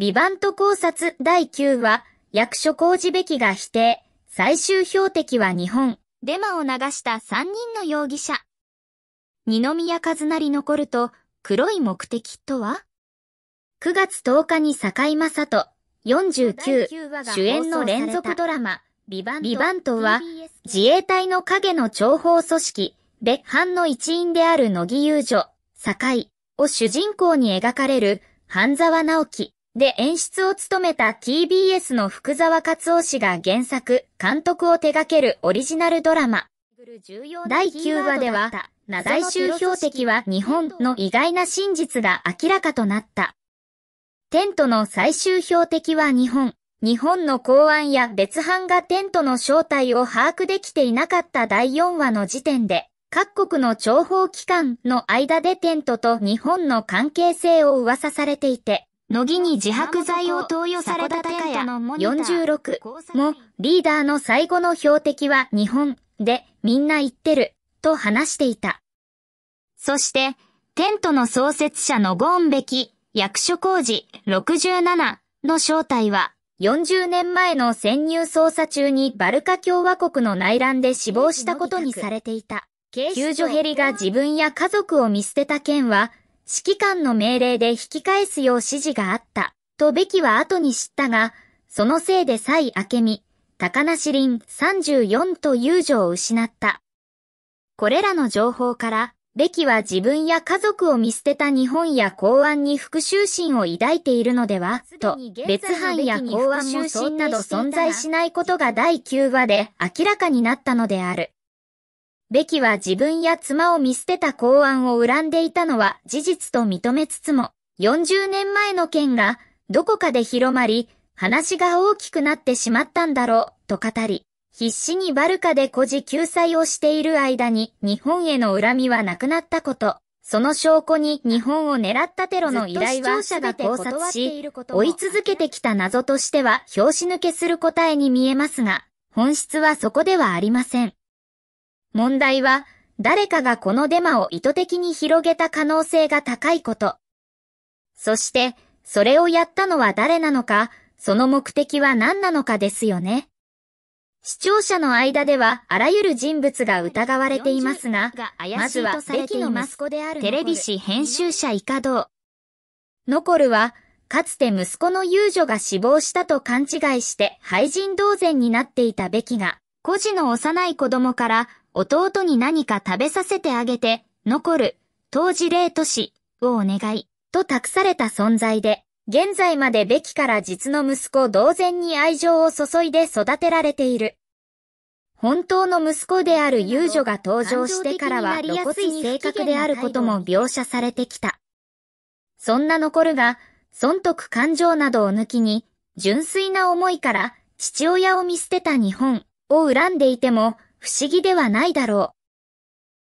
ビバント考察第9話、役所工事べきが否定、最終標的は日本。デマを流した3人の容疑者。二宮和成残ると、黒い目的とは ?9 月10日に坂井正人、49、主演の連続ドラマ、ビバントは、自衛隊の影の諜報組織、別班の一員である乃木遊女、坂井を主人公に描かれる、半沢直樹。で演出を務めた TBS の福沢克夫氏が原作、監督を手掛けるオリジナルドラマ。第9話では、最終標的は日本の意外な真実が明らかとなった。テントの最終標的は日本。日本の公安や別班がテントの正体を把握できていなかった第4話の時点で、各国の諜報機関の間でテントと日本の関係性を噂されていて、乃木に自白剤を投与された高谷46もリーダーの最後の標的は日本でみんな言ってると話していた。そして、テントの創設者のゴーンベキ役所工事67の正体は40年前の潜入捜査中にバルカ共和国の内乱で死亡したことにされていた。救助ヘリが自分や家族を見捨てた件は指揮官の命令で引き返すよう指示があった、とべきは後に知ったが、そのせいで蔡明美、高梨林34と友情を失った。これらの情報から、べきは自分や家族を見捨てた日本や公安に復讐心を抱いているのでは、と、別班や公安も心など存在しないことが第9話で明らかになったのである。ベキは自分や妻を見捨てた公安を恨んでいたのは事実と認めつつも、40年前の件がどこかで広まり、話が大きくなってしまったんだろう、と語り、必死にバルカで孤児救済をしている間に日本への恨みはなくなったこと、その証拠に日本を狙ったテロの依頼は視者が考察し、追い続けてきた謎としては拍子抜けする答えに見えますが、本質はそこではありません。問題は、誰かがこのデマを意図的に広げた可能性が高いこと。そして、それをやったのは誰なのか、その目的は何なのかですよね。視聴者の間ではあらゆる人物が疑われていますが、まずはべきの息子であるテレビ誌編集者イカドノコルは、かつて息子の遊女が死亡したと勘違いして廃人同然になっていたべきが、孤児の幼い子供から弟に何か食べさせてあげて、残る、当時霊都市をお願い、と託された存在で、現在までべきから実の息子同然に愛情を注いで育てられている。本当の息子である遊女が登場してからは露骨に性格であることも描写されてきた。そんな残るが、損得感情などを抜きに、純粋な思いから父親を見捨てた日本を恨んでいても、不思議ではないだろう。